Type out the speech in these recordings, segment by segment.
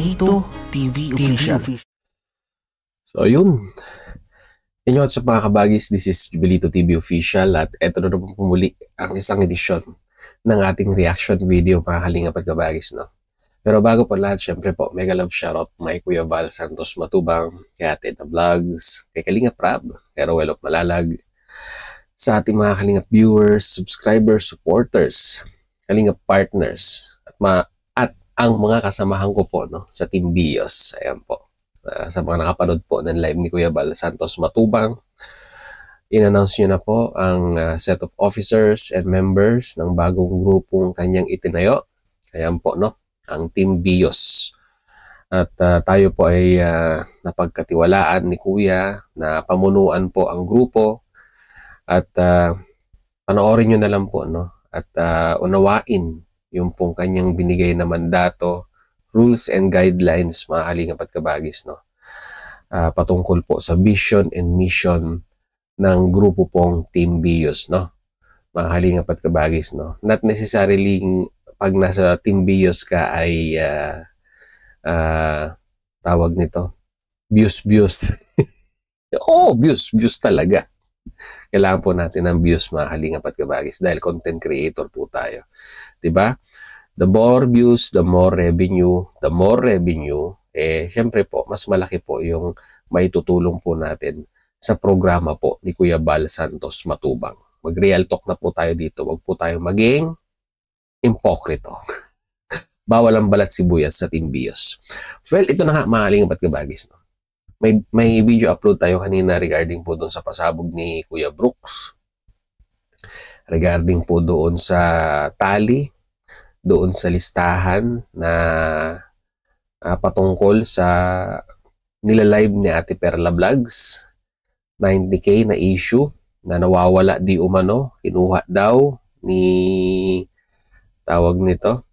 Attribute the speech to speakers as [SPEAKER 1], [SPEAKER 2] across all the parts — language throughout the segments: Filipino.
[SPEAKER 1] Dito TV Official. So yun. Inyo at sa mga kabagis, this is Jubilito TV Official at eto na naman pumuli ang isang edisyon ng ating reaction video mga kalingap at kabagis. No? Pero bago po lahat, syempre po, mega love shoutout kay Kuya Val Santos Matubang, kay Ate The Vlogs, kay Kalinga Prab, kay Roel of Malalag, sa ating mga Kalingap viewers, subscribers, supporters, Kalingap partners, at mga ang mga kasamahan ko po no, sa Team Dios. Ayan po. Uh, sa mga nakapanood po ng live ni Kuya Bal Santos Matubang, inannounce announce na po ang uh, set of officers and members ng bagong grupong kanyang itinayo. Ayan po, no? Ang Team Bios. At uh, tayo po ay uh, napagkatiwalaan ni Kuya na pamunuan po ang grupo at uh, panoorin nyo na lang po no at uh, unawain yung pong kanyang binigay na mandato, rules and guidelines mga kalingap at kabagis no. Uh, patungkol po sa vision and mission ng grupo pong Team Bios no. Mga kalingap at kabagis no. Not necessarily pag nasa Team Bios ka ay uh, uh, tawag nito. Bios-bios. Oo, oh, bios-bios talaga kailangan po natin ng views mga kalingap at kabagis dahil content creator po tayo. ba? Diba? The more views, the more revenue, the more revenue, eh syempre po mas malaki po yung maitutulong po natin sa programa po ni Kuya Bal Santos Matubang. Mag-real talk na po tayo dito. Huwag po tayo maging impokrito. Bawal ang balat sibuyas sa Team Bios. Well, ito na nga, mahaling ba't kabagis. No? may, may video upload tayo kanina regarding po doon sa pasabog ni Kuya Brooks. Regarding po doon sa tali, doon sa listahan na uh, patungkol sa nilalive ni Ate Perla Vlogs. 90k na issue na nawawala di umano, kinuha daw ni tawag nito.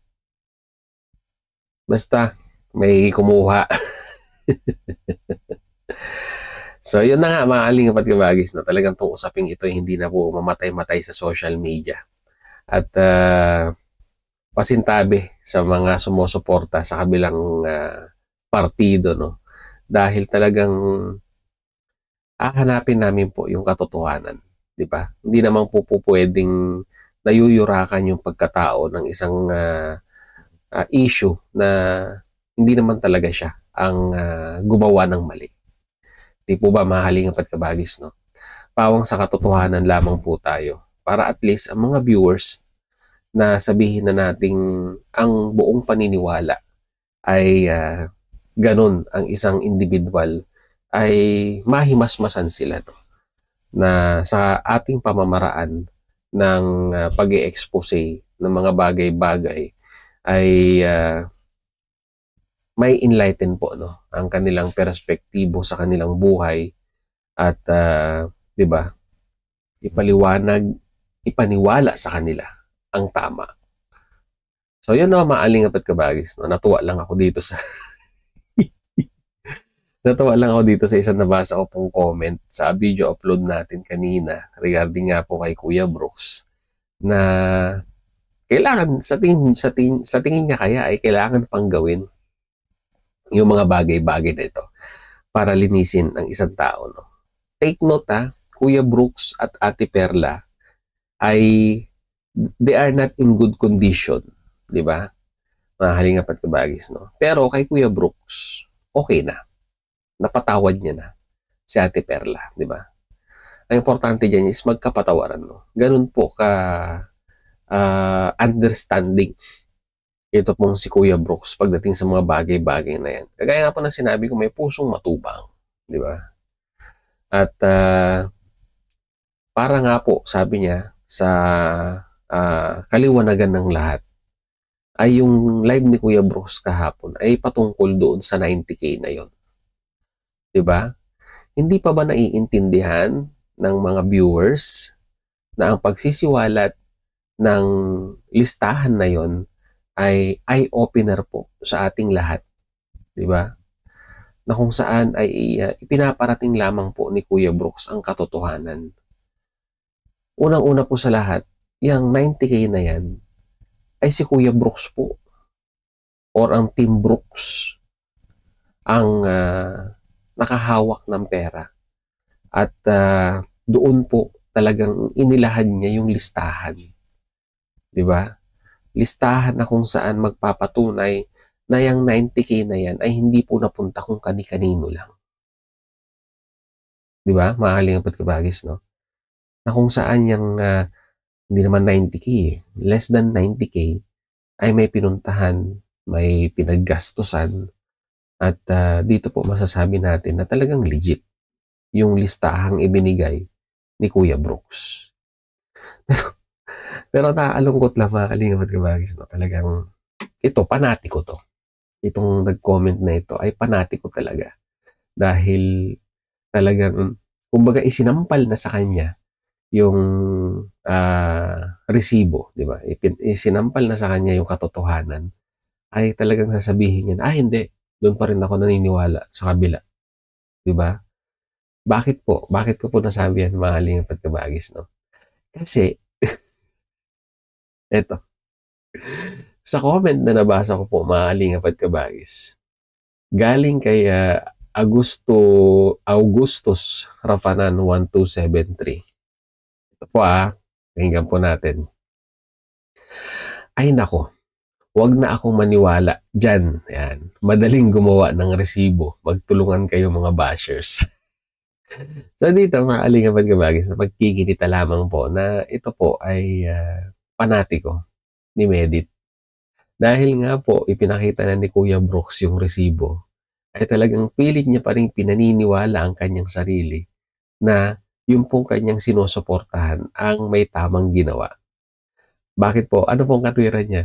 [SPEAKER 1] Basta may kumuha. so yun na nga mga kalingapat kabagis na talagang itong usaping ito eh, hindi na po mamatay-matay sa social media. At uh, pasintabi sa mga sumusuporta sa kabilang uh, partido no dahil talagang ahanapin namin po yung katotohanan di ba hindi naman po, po pwedeng nayuyurakan yung pagkatao ng isang uh, uh, issue na hindi naman talaga siya ang uh, gumawa ng mali Di po ba mahaling apat kabagis, no? Pawang sa katotohanan lamang po tayo. Para at least ang mga viewers na sabihin na nating ang buong paniniwala ay uh, ganun ang isang individual ay mahimasmasan sila no? na sa ating pamamaraan ng uh, ah, pag expose ng mga bagay-bagay ay uh, may enlighten po no ang kanilang perspektibo sa kanilang buhay at uh, 'di ba ipaliwanag ipaniwala sa kanila ang tama so yun no maaling apat kabagis no natuwa lang ako dito sa natuwa lang ako dito sa isang nabasa ko pong comment sa video upload natin kanina regarding nga po kay Kuya Brooks na kailangan sa tingin sa tingin, sa tingin niya kaya ay kailangan pang gawin yung mga bagay-bagay na ito para linisin ang isang tao. No? Take note ha, ah, Kuya Brooks at Ate Perla ay they are not in good condition. Di ba? Mga halingapat kabagis. No? Pero kay Kuya Brooks, okay na. Napatawad niya na si Ate Perla. Di ba? Ang importante dyan is magkapatawaran. No? Ganun po ka uh, understanding ito pong si Kuya Brooks pagdating sa mga bagay-bagay na yan. Kagaya nga po na sinabi ko, may pusong matubang. Di ba? At uh, para nga po, sabi niya, sa uh, kaliwanagan ng lahat, ay yung live ni Kuya Brooks kahapon ay patungkol doon sa 90k na yon. 'Di ba? Hindi pa ba naiintindihan ng mga viewers na ang pagsisiwalat ng listahan na yon ay eye-opener po sa ating lahat. Di ba? Na kung saan ay uh, ipinaparating lamang po ni Kuya Brooks ang katotohanan. Unang-una po sa lahat, yung 90k na yan ay si Kuya Brooks po or ang Team Brooks ang uh, nakahawak ng pera. At uh, doon po talagang inilahad niya yung listahan. 'Di ba? listahan na kung saan magpapatunay na yung 90k na yan ay hindi po napunta kung kani-kanino lang. Di ba? Mahalingapot kabagis, no? Na kung saan yung uh, hindi naman 90k eh. Less than 90k ay may pinuntahan, may pinaggastusan, at uh, dito po masasabi natin na talagang legit yung listahang ibinigay ni Kuya Brooks. Pero nakakalungkot lang mga kalingap at kabagis. No? Talagang ito, panatiko to. Itong nag-comment na ito ay panatiko talaga. Dahil talagang, kumbaga isinampal na sa kanya yung uh, resibo, di ba? Isinampal na sa kanya yung katotohanan. Ay talagang sasabihin niya, ah hindi, doon pa rin ako naniniwala sa kabila. Di ba? Bakit po? Bakit ko po nasabi yan, mga halingap at no? Kasi, Eto. Sa comment na nabasa ko po, maaling apat kabagis. Galing kay uh, ah, Augusto, Augustus Rafanan 1273. Ito po ah, pakinggan po natin. Ay nako, huwag na akong maniwala dyan. Yan. Madaling gumawa ng resibo. Magtulungan kayo mga bashers. so dito, maaling kapag kabagis na pagkikinita lamang po na ito po ay uh, panatiko ni Medit. Dahil nga po ipinakita na ni Kuya Brooks yung resibo, ay talagang pilit niya pa rin pinaniniwala ang kanyang sarili na yung pong kanyang sinusuportahan ang may tamang ginawa. Bakit po? Ano pong katwiran niya?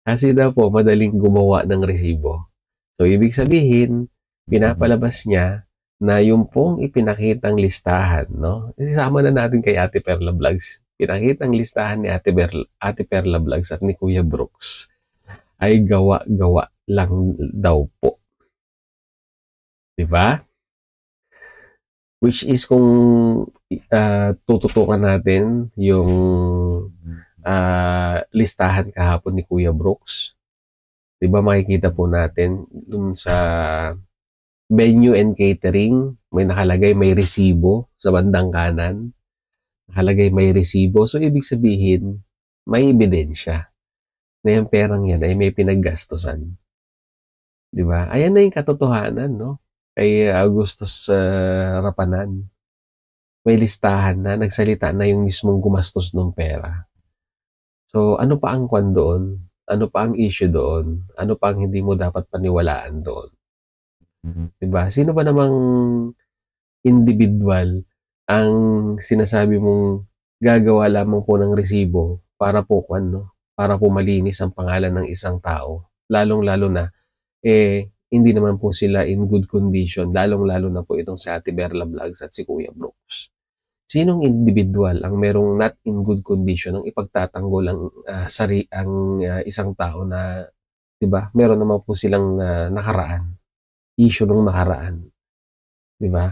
[SPEAKER 1] Kasi daw po madaling gumawa ng resibo. So ibig sabihin, pinapalabas niya na yung pong ipinakitang listahan, no? Isama na natin kay Ate Perla Vlogs. Pinakita ang listahan ni Ate, Perla, Ate Perla Vlogs at ni Kuya Brooks ay gawa-gawa lang daw po. Di ba? Which is kung uh, tututukan natin yung uh, listahan kahapon ni Kuya Brooks, di ba makikita po natin dun sa venue and catering, may nakalagay, may resibo sa bandang kanan nakalagay may resibo. So, ibig sabihin, may ebidensya na yung perang yan ay may pinaggastosan. Di ba? Ayan na yung katotohanan, no? Kay Augustus uh, Rapanan. May listahan na, nagsalita na yung mismong gumastos ng pera. So, ano pa ang kwan doon? Ano pa ang issue doon? Ano pa ang hindi mo dapat paniwalaan doon? Di ba? Sino ba namang individual ang sinasabi mong gagawa lamang po ng resibo para po kwan, no? Para po malinis ang pangalan ng isang tao. Lalong-lalo na, eh, hindi naman po sila in good condition. Lalong-lalo na po itong si Ate Berla Vlogs at si Kuya Brooks. Sinong individual ang merong not in good condition ang ipagtatanggol ang uh, sari ang uh, isang tao na 'di ba? Meron naman po silang uh, nakaraan, issue ng nakaraan. 'Di ba?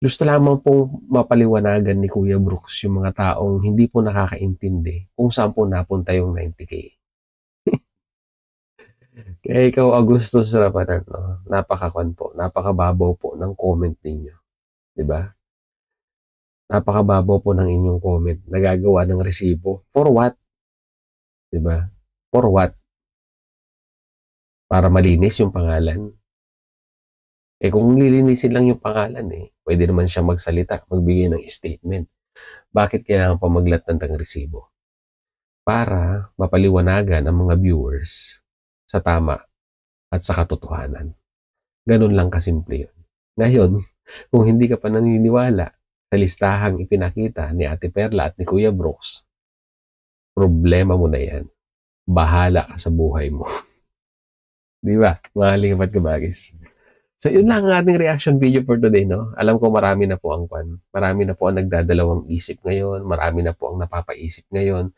[SPEAKER 1] Gusto lamang pong mapaliwanagan ni Kuya Brooks yung mga taong hindi po nakakaintindi kung saan po napunta yung 90K. Kaya ikaw, Augusto Sarapanan, no? napakakwan po, napakababaw po ng comment ninyo. ba? Diba? Napakababaw po ng inyong comment. Nagagawa ng resibo. For what? ba? Diba? For what? Para malinis yung pangalan. Eh kung lilinisin lang yung pangalan eh, pwede naman siya magsalita, magbigay ng statement. Bakit kailangan pa maglat ng resibo? Para mapaliwanagan ang mga viewers sa tama at sa katotohanan. Ganun lang kasimple yun. Ngayon, kung hindi ka pa naniniwala sa listahang ipinakita ni Ate Perla at ni Kuya Brooks, problema mo na yan. Bahala ka sa buhay mo. Di ba? Mahaling kapat kabagis. So, yun lang ang ating reaction video for today, no? Alam ko marami na po ang kwan. Marami na po ang nagdadalawang isip ngayon. Marami na po ang napapaisip ngayon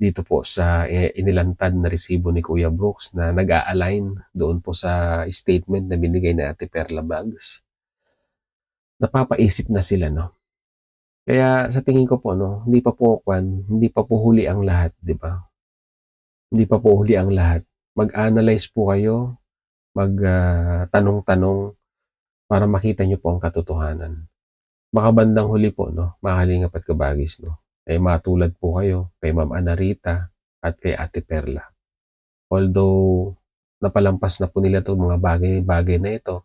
[SPEAKER 1] dito po sa eh, inilantad na resibo ni Kuya Brooks na nag-a-align doon po sa statement na binigay na Ate Perla Brags. Napapaisip na sila, no? Kaya sa tingin ko po, no, hindi pa po kwan, hindi pa po huli ang lahat, di ba? Hindi pa po huli ang lahat. Mag-analyze po kayo, magtanong-tanong uh, para makita nyo po ang katotohanan. Baka bandang huli po, no? Makalingap at kabagis, no? Ay matulad po kayo kay Ma'am Anarita at kay Ate Perla. Although, napalampas na po nila itong mga bagay-bagay na ito,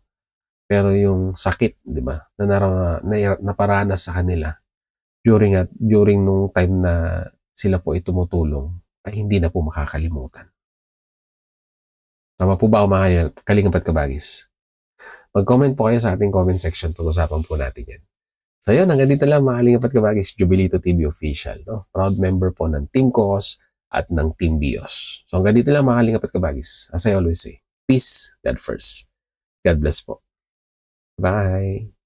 [SPEAKER 1] pero yung sakit, di ba, na, narang, na naparanas sa kanila during at during nung time na sila po ay tumutulong ay hindi na po makakalimutan. Tama po ba o makayal? Kalingapat kabagis. Mag-comment po kayo sa ating comment section. Pag-usapan po natin yan. So yun, hanggang dito lang mga Kalingapat kabagis, Jubilito TV official. No? Proud member po ng Team COS at ng Team Bios. So hanggang dito lang mga Kalingapat kabagis. As I always say, peace, God first. God bless po. Bye!